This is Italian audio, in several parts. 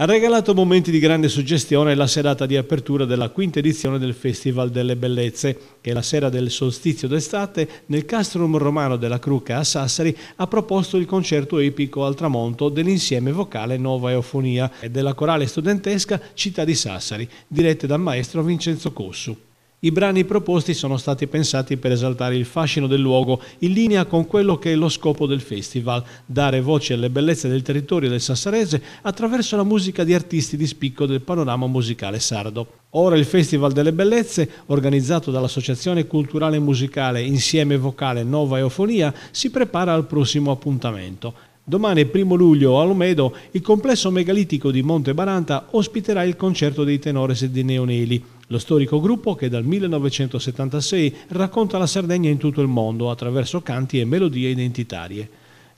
ha regalato momenti di grande suggestione la serata di apertura della quinta edizione del Festival delle Bellezze, che la sera del solstizio d'estate nel Castrum Romano della Cruca a Sassari ha proposto il concerto epico al tramonto dell'insieme vocale Nova Eufonia e della corale studentesca Città di Sassari, dirette dal maestro Vincenzo Cossu. I brani proposti sono stati pensati per esaltare il fascino del luogo in linea con quello che è lo scopo del festival, dare voce alle bellezze del territorio del Sassarese attraverso la musica di artisti di spicco del panorama musicale sardo. Ora il Festival delle Bellezze, organizzato dall'Associazione Culturale Musicale Insieme Vocale Nova Eofonia, si prepara al prossimo appuntamento. Domani, primo luglio, a Lomedo, il complesso megalitico di Monte Baranta ospiterà il concerto dei tenores di neoneli, lo storico gruppo che dal 1976 racconta la Sardegna in tutto il mondo attraverso canti e melodie identitarie.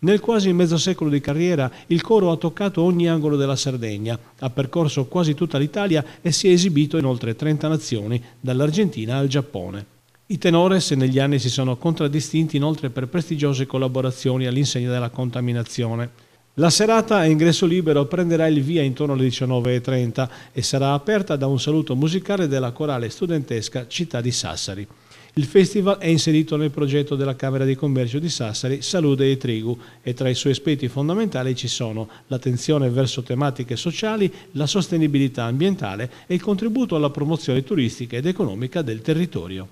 Nel quasi mezzo secolo di carriera il coro ha toccato ogni angolo della Sardegna, ha percorso quasi tutta l'Italia e si è esibito in oltre 30 nazioni, dall'Argentina al Giappone. I Tenores negli anni si sono contraddistinti inoltre per prestigiose collaborazioni all'insegna della contaminazione. La serata a ingresso libero prenderà il via intorno alle 19.30 e sarà aperta da un saluto musicale della corale studentesca Città di Sassari. Il festival è inserito nel progetto della Camera di Commercio di Sassari Salute e Trigu e tra i suoi aspetti fondamentali ci sono l'attenzione verso tematiche sociali, la sostenibilità ambientale e il contributo alla promozione turistica ed economica del territorio.